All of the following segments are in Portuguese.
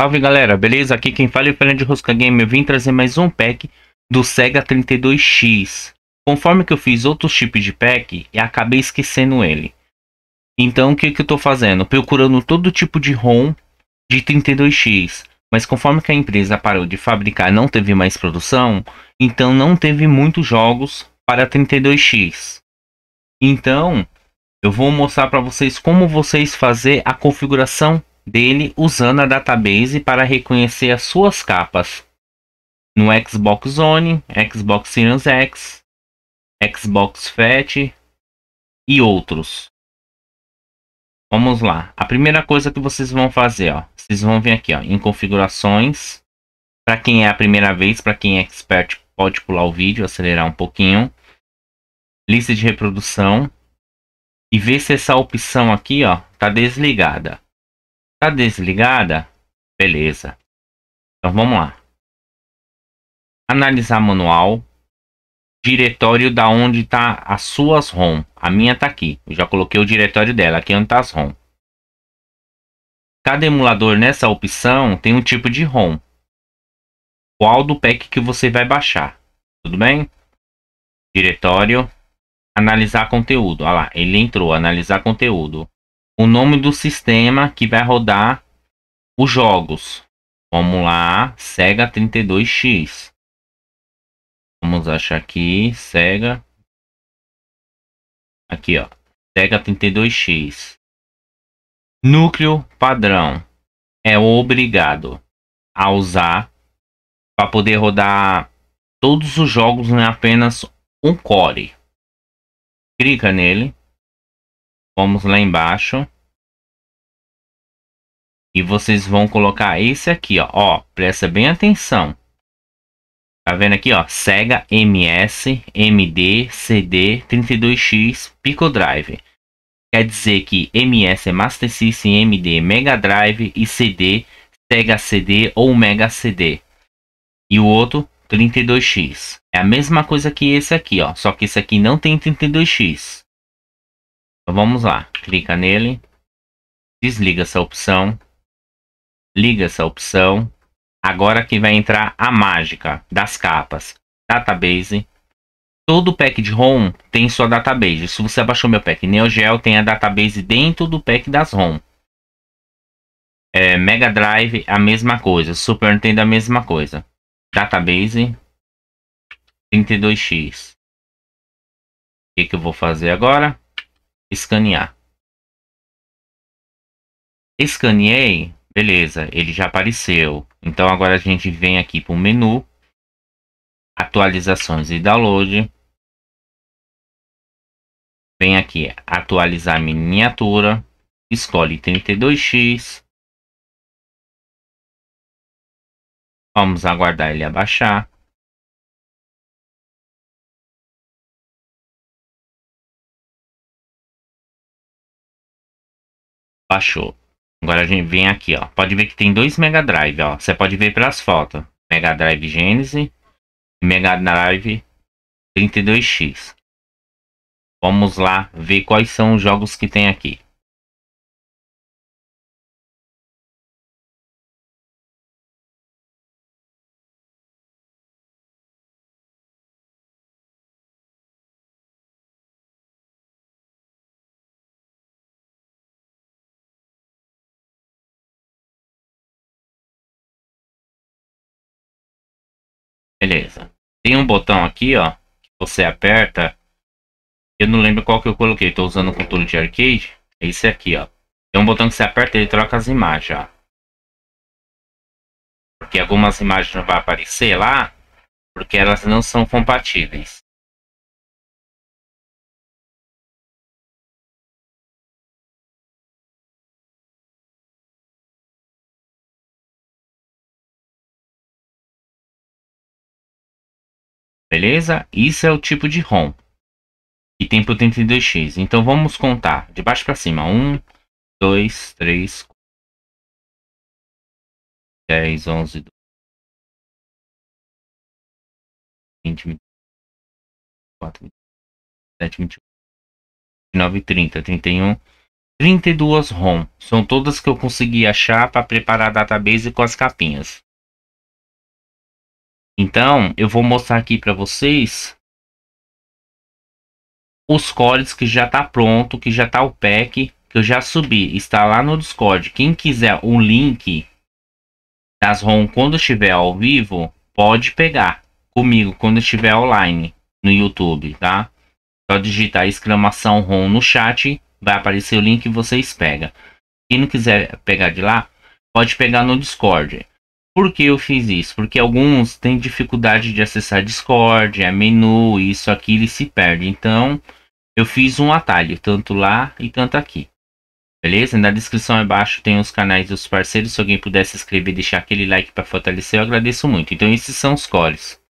Salve galera, beleza? Aqui quem fala é o Fernando Rosca Game. Eu vim trazer mais um pack do Sega 32X. Conforme que eu fiz outros tipos de pack, e acabei esquecendo ele. Então o que, que eu tô fazendo? Procurando todo tipo de ROM de 32X. Mas conforme que a empresa parou de fabricar não teve mais produção, então não teve muitos jogos para 32X. Então eu vou mostrar para vocês como vocês fazer a configuração dele usando a database para reconhecer as suas capas no Xbox One, Xbox Series X, Xbox Fat e outros. Vamos lá. A primeira coisa que vocês vão fazer, ó, vocês vão vir aqui, ó, em configurações. Para quem é a primeira vez, para quem é expert, pode pular o vídeo, acelerar um pouquinho. Lista de reprodução e ver se essa opção aqui, ó, tá desligada. Tá desligada? Beleza. Então vamos lá. Analisar manual. Diretório da onde tá as suas ROM. A minha tá aqui. Eu já coloquei o diretório dela. Aqui é onde tá as ROM. Cada emulador nessa opção tem um tipo de ROM. Qual do pack que você vai baixar. Tudo bem? Diretório. Analisar conteúdo. Olha lá. Ele entrou. Analisar conteúdo o nome do sistema que vai rodar os jogos. Vamos lá, Sega 32X. Vamos achar aqui, Sega. Aqui, ó. Sega 32X. Núcleo padrão é obrigado a usar para poder rodar todos os jogos em apenas um core. Clica nele Vamos lá embaixo. E vocês vão colocar esse aqui, ó. ó presta bem atenção. Tá vendo aqui, ó? Sega MS MD CD 32X Pico Drive. Quer dizer que MS é Master System, MD Mega Drive e CD Sega CD ou Mega CD. E o outro 32X. É a mesma coisa que esse aqui, ó. Só que esse aqui não tem 32X. Então vamos lá, clica nele, desliga essa opção, liga essa opção. Agora que vai entrar a mágica das capas, database. Todo pack de ROM tem sua database. Se você baixou meu pack Neo Geo, tem a database dentro do pack das ROM. É, Mega Drive, a mesma coisa. Super Nintendo, a mesma coisa. Database 32x. O que, que eu vou fazer agora? escanear. Escaneei, beleza, ele já apareceu. Então agora a gente vem aqui para o menu, atualizações e download. Vem aqui, atualizar miniatura, escolhe 32x. Vamos aguardar ele abaixar. Baixou. Agora a gente vem aqui, ó. Pode ver que tem dois Mega Drive, ó. Você pode ver pelas fotos. Mega Drive Genesis e Mega Drive 32X. Vamos lá ver quais são os jogos que tem aqui. Beleza. Tem um botão aqui, ó. Que você aperta. Eu não lembro qual que eu coloquei. Tô usando o controle de arcade. É esse aqui, ó. Tem um botão que você aperta e ele troca as imagens, ó. Porque algumas imagens não vão aparecer lá. Porque elas não são compatíveis. beleza? Isso é o tipo de ROM. E por 32x. Então vamos contar de baixo para cima. 1, 2, 3, 4, 10, 11, 12, 20, trinta, 27, 28, 29, 30, 31, 32 ROM. São todas que eu consegui achar para preparar a database com as capinhas. Então, eu vou mostrar aqui para vocês os códigos que já tá pronto, que já tá o pack, que eu já subi, está lá no Discord. Quem quiser o link das ROM quando estiver ao vivo, pode pegar comigo quando estiver online no YouTube, tá? Só digitar exclamação ROM no chat, vai aparecer o link e vocês pegam. Quem não quiser pegar de lá, pode pegar no Discord. Por que eu fiz isso? Porque alguns têm dificuldade de acessar Discord, é menu, isso aqui ele se perde. Então, eu fiz um atalho, tanto lá e tanto aqui. Beleza? Na descrição abaixo tem os canais dos parceiros. Se alguém puder se inscrever e deixar aquele like para fortalecer, eu agradeço muito. Então, esses são os cores.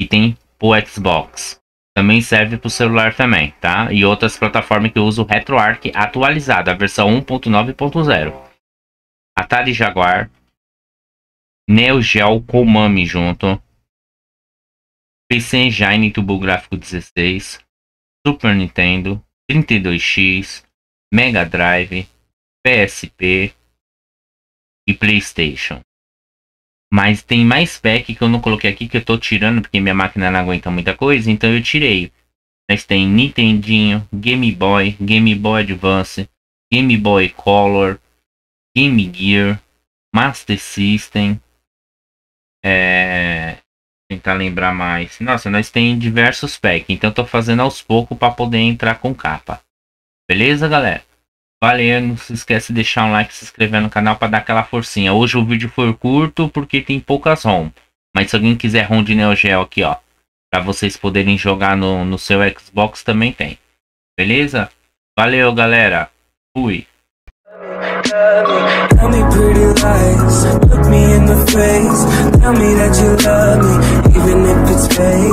E tem pro Xbox. Também serve para o celular também, tá? E outras plataformas que eu uso RetroArch atualizada, a versão 1.9.0. Atari Jaguar, Neo Geo Konami junto. PC Engine Gráfico 16, Super Nintendo, 32X, Mega Drive, PSP e PlayStation. Mas tem mais pack que eu não coloquei aqui que eu tô tirando porque minha máquina não aguenta muita coisa, então eu tirei. Mas tem Nintendinho, Game Boy, Game Boy Advance, Game Boy Color, Game Gear, Master System, é, tentar lembrar mais. Nossa, nós tem diversos packs, então tô fazendo aos poucos para poder entrar com capa. Beleza, galera? Valeu, não se esquece de deixar um like, se inscrever no canal para dar aquela forcinha. Hoje o vídeo foi curto porque tem poucas ROM. Mas se alguém quiser ROM de Neo Geo aqui, ó, para vocês poderem jogar no, no seu Xbox também tem. Beleza? Valeu, galera. Fui. Tell me pretty lies, look me in the face Tell me that you love me, even if it's fake